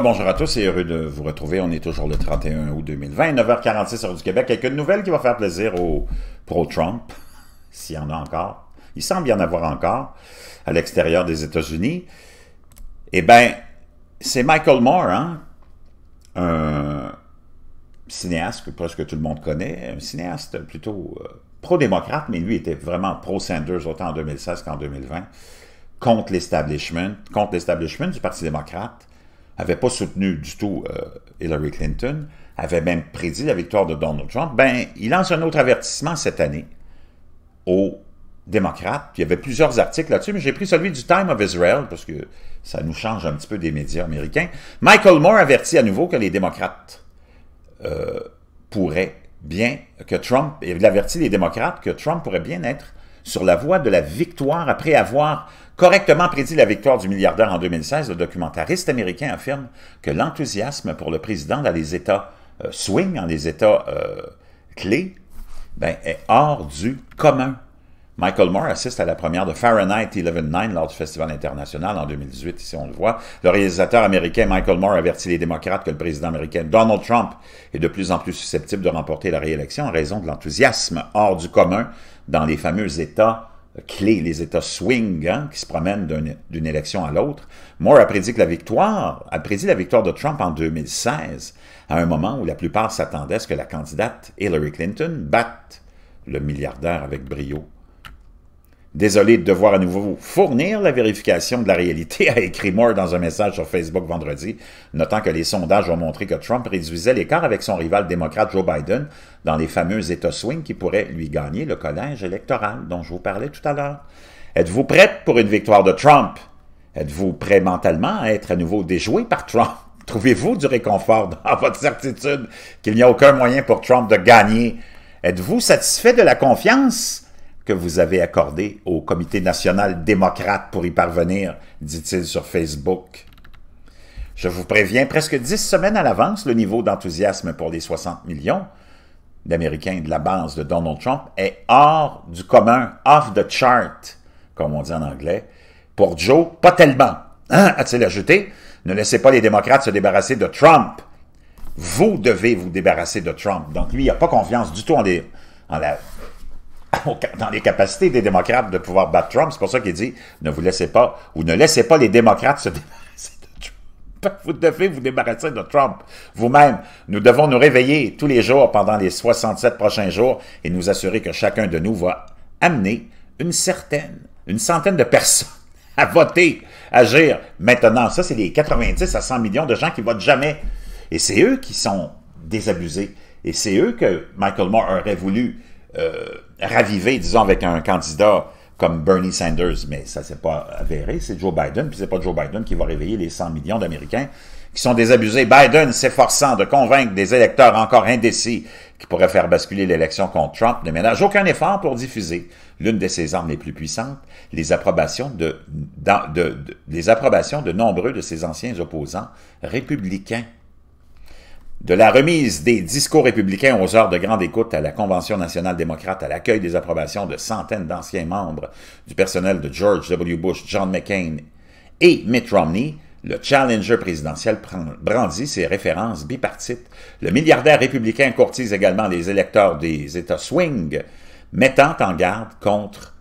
bonjour à tous et heureux de vous retrouver. On est toujours le 31 août 2020, 9h46 heure du Québec. Quelques nouvelle qui va faire plaisir aux pro-Trump, s'il y en a encore. Il semble y en avoir encore à l'extérieur des États-Unis. Eh bien, c'est Michael Moore, hein? un cinéaste que presque tout le monde connaît, un cinéaste plutôt euh, pro-démocrate, mais lui était vraiment pro-Sanders autant en 2016 qu'en 2020, contre l'establishment, contre l'establishment du Parti démocrate, n'avait pas soutenu du tout euh, Hillary Clinton, avait même prédit la victoire de Donald Trump, ben, il lance un autre avertissement cette année aux démocrates. il y avait plusieurs articles là-dessus, mais j'ai pris celui du Time of Israel parce que ça nous change un petit peu des médias américains. Michael Moore avertit à nouveau que les démocrates euh, pourraient bien, que Trump, il avertit les démocrates que Trump pourrait bien être sur la voie de la victoire après avoir correctement prédit la victoire du milliardaire en 2016, le documentariste américain affirme que l'enthousiasme pour le président dans les États euh, swing, dans les États euh, clés, ben, est hors du commun. Michael Moore assiste à la première de Fahrenheit 11.9 lors du Festival international en 2018, ici on le voit. Le réalisateur américain Michael Moore avertit les démocrates que le président américain Donald Trump est de plus en plus susceptible de remporter la réélection en raison de l'enthousiasme hors du commun dans les fameux États clés, les États swing, hein, qui se promènent d'une élection à l'autre. Moore a prédit que la victoire, a prédit la victoire de Trump en 2016, à un moment où la plupart s'attendaient à ce que la candidate Hillary Clinton batte le milliardaire avec brio Désolé de devoir à nouveau fournir la vérification de la réalité, a écrit Moore dans un message sur Facebook vendredi, notant que les sondages ont montré que Trump réduisait l'écart avec son rival démocrate Joe Biden dans les fameux États swing qui pourraient lui gagner le collège électoral dont je vous parlais tout à l'heure. Êtes-vous prête pour une victoire de Trump? Êtes-vous prêt mentalement à être à nouveau déjoué par Trump? Trouvez-vous du réconfort dans votre certitude qu'il n'y a aucun moyen pour Trump de gagner? Êtes-vous satisfait de la confiance que vous avez accordé au Comité national démocrate pour y parvenir, dit-il sur Facebook. Je vous préviens presque dix semaines à l'avance, le niveau d'enthousiasme pour les 60 millions d'Américains de la base de Donald Trump est hors du commun, off the chart, comme on dit en anglais. Pour Joe, pas tellement, hein, a-t-il ajouté. Ne laissez pas les démocrates se débarrasser de Trump. Vous devez vous débarrasser de Trump. Donc lui, il n'a pas confiance du tout en, les, en la dans les capacités des démocrates de pouvoir battre Trump. C'est pour ça qu'il dit ne vous laissez pas, ou ne laissez pas les démocrates se débarrasser de Trump. Vous devez vous débarrasser de Trump vous-même. Nous devons nous réveiller tous les jours pendant les 67 prochains jours et nous assurer que chacun de nous va amener une certaine, une centaine de personnes à voter, agir maintenant. Ça, c'est les 90 à 100 millions de gens qui votent jamais. Et c'est eux qui sont désabusés. Et c'est eux que Michael Moore aurait voulu euh, ravivé, disons, avec un candidat comme Bernie Sanders, mais ça s'est pas avéré, c'est Joe Biden, puis n'est pas Joe Biden qui va réveiller les 100 millions d'Américains qui sont désabusés. Biden s'efforçant de convaincre des électeurs encore indécis qui pourraient faire basculer l'élection contre Trump ne ménage aucun effort pour diffuser l'une de ses armes les plus puissantes, les approbations de, de, de les approbations de nombreux de ses anciens opposants républicains de la remise des discours républicains aux heures de grande écoute à la Convention nationale démocrate à l'accueil des approbations de centaines d'anciens membres du personnel de George W. Bush, John McCain et Mitt Romney, le challenger présidentiel brandit ses références bipartites. Le milliardaire républicain courtise également les électeurs des États swing, mettant en garde contre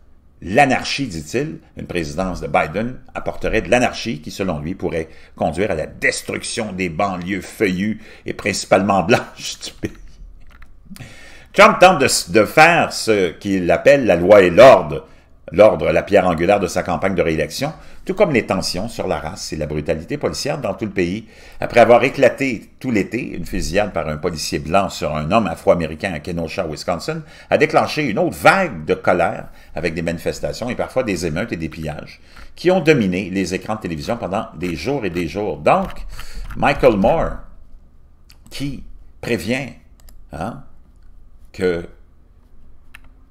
l'anarchie, dit-il, une présidence de Biden apporterait de l'anarchie qui, selon lui, pourrait conduire à la destruction des banlieues feuillues et principalement blanches du pays. Trump tente de, de faire ce qu'il appelle la loi et l'ordre l'ordre, la pierre angulaire de sa campagne de réélection, tout comme les tensions sur la race et la brutalité policière dans tout le pays. Après avoir éclaté tout l'été, une fusillade par un policier blanc sur un homme afro-américain à Kenosha, Wisconsin, a déclenché une autre vague de colère avec des manifestations et parfois des émeutes et des pillages qui ont dominé les écrans de télévision pendant des jours et des jours. Donc, Michael Moore, qui prévient hein, que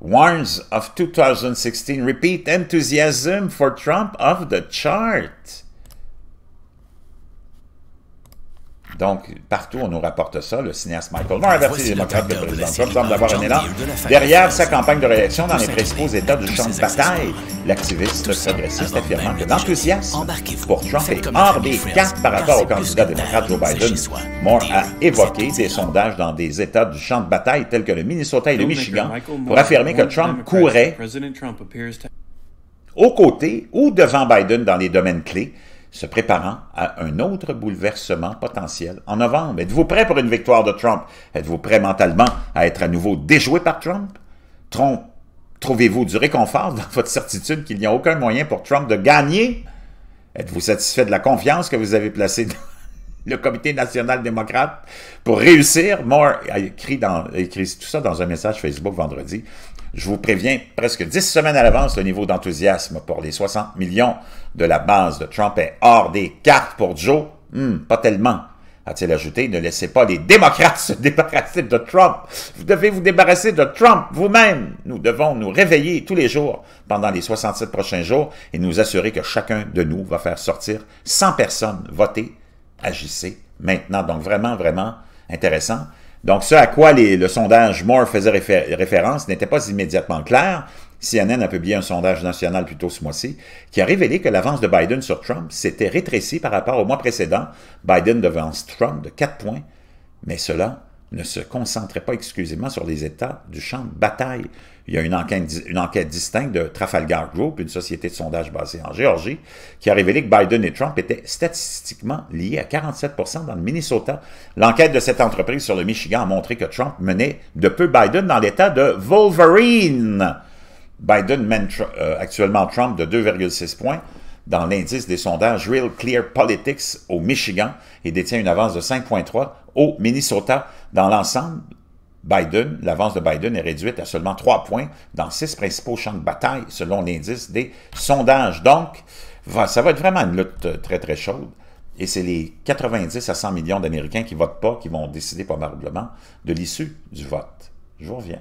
warns of 2016 repeat enthusiasm for Trump off the chart. Donc, partout, on nous rapporte ça. Le cinéaste Michael Moore avertit les démocrates de président Trump semble avoir un élan derrière sa campagne de réaction dans les principaux États du champ de bataille. L'activiste progressiste affirmant que l'enthousiasme pour Trump est hors des cartes par rapport au candidat démocrate Joe Biden. Moore a évoqué des sondages dans des États du champ de bataille tels que le Minnesota et le Michigan pour affirmer que Trump courait aux côtés ou devant Biden dans les domaines clés se préparant à un autre bouleversement potentiel en novembre. Êtes-vous prêt pour une victoire de Trump? Êtes-vous prêt mentalement à être à nouveau déjoué par Trump? Trouvez-vous du réconfort dans votre certitude qu'il n'y a aucun moyen pour Trump de gagner? Êtes-vous satisfait de la confiance que vous avez placée dans le Comité national démocrate pour réussir? Moore a écrit tout ça dans un message Facebook vendredi. Je vous préviens presque dix semaines à l'avance, le niveau d'enthousiasme pour les 60 millions de la base de Trump est hors des cartes pour Joe. Hmm, pas tellement a-t-il ajouté, ne laissez pas les démocrates se débarrasser de Trump. Vous devez vous débarrasser de Trump vous-même. Nous devons nous réveiller tous les jours pendant les 67 prochains jours et nous assurer que chacun de nous va faire sortir 100 personnes. Votez, agissez maintenant. Donc vraiment, vraiment intéressant. Donc, ce à quoi le sondage Moore faisait référence n'était pas immédiatement clair. CNN a publié un sondage national plus tôt ce mois-ci qui a révélé que l'avance de Biden sur Trump s'était rétrécie par rapport au mois précédent. Biden devance Trump de 4 points, mais cela ne se concentrait pas exclusivement sur les États du champ de bataille. Il y a une enquête, distincte de Trafalgar Group, une société de sondage basée en Géorgie, qui a révélé que Biden et Trump étaient statistiquement liés à 47 dans le Minnesota. L'enquête de cette entreprise sur le Michigan a montré que Trump menait de peu Biden dans l'état de Wolverine. Biden mène euh, actuellement Trump de 2,6 points dans l'indice des sondages Real Clear Politics au Michigan et détient une avance de 5,3 au Minnesota. Dans l'ensemble, Biden, l'avance de Biden est réduite à seulement 3 points dans six principaux champs de bataille selon l'indice des sondages. Donc, ça va être vraiment une lutte euh, très très chaude. Et c'est les 90 à 100 millions d'Américains qui votent pas qui vont décider probablement de l'issue du vote. Je vous reviens.